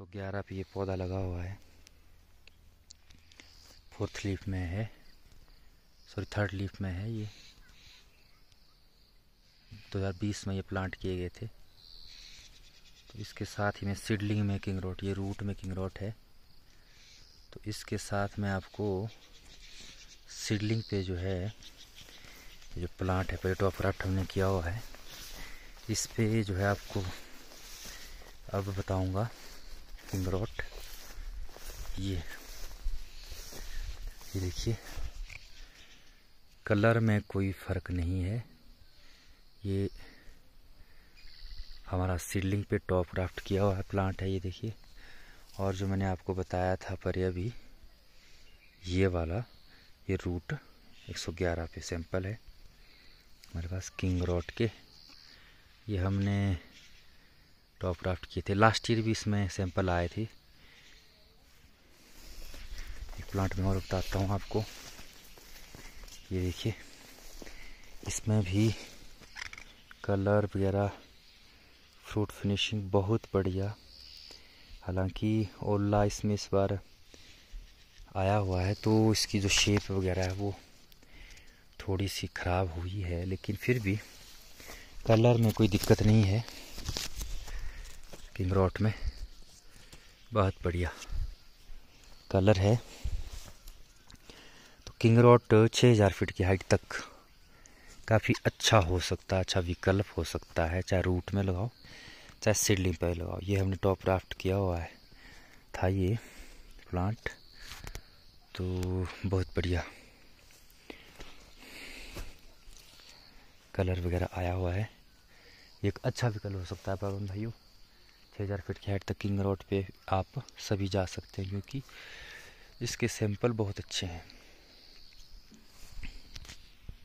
111 पे ये पौधा लगा हुआ है फोर्थ लीफ में है सॉरी थर्ड लीफ में है ये 2020 में ये प्लांट किए गए थे तो इसके साथ ही में सीडलिंग मेकिंग रोट ये रूट मेकिंग रोट है तो इसके साथ में आपको सीडलिंग पे जो है जो प्लांट है पहले टॉप तो क्राफ्ट हमने किया हुआ है इस पे जो है आपको अब बताऊंगा स्प्रिंग रॉट ये ये देखिए कलर में कोई फ़र्क नहीं है ये हमारा सीडलिंग पे टॉप क्राफ्ट किया हुआ है प्लांट है ये देखिए और जो मैंने आपको बताया था पर यह भी ये वाला ये रूट 111 पे सैंपल है हमारे पास किंग रॉट के ये हमने टॉप राफ्ट किए थे लास्ट ईयर भी इसमें सैंपल आए थे एक प्लांट में और बताता हूँ आपको ये देखिए इसमें भी कलर वगैरह फ्रूट फिनिशिंग बहुत बढ़िया हालांकि ओला इसमें इस बार आया हुआ है तो इसकी जो शेप वगैरह है वो थोड़ी सी ख़राब हुई है लेकिन फिर भी कलर में कोई दिक्कत नहीं है पिंगरोट में बहुत बढ़िया कलर है तो किंगरोट छः हज़ार फीट की हाइट तक काफ़ी अच्छा हो सकता है अच्छा विकल्प हो सकता है चाहे रूट में लगाओ चाहे सीडलिंग पर लगाओ ये हमने टॉप राफ्ट किया हुआ है था ये प्लांट तो बहुत बढ़िया कलर वगैरह आया हुआ है एक अच्छा विकल्प हो सकता है पावन भाइयों छः हज़ार फीट की हाइट तक किंग रोड पे आप सभी जा सकते हैं क्योंकि इसके सैंपल बहुत अच्छे हैं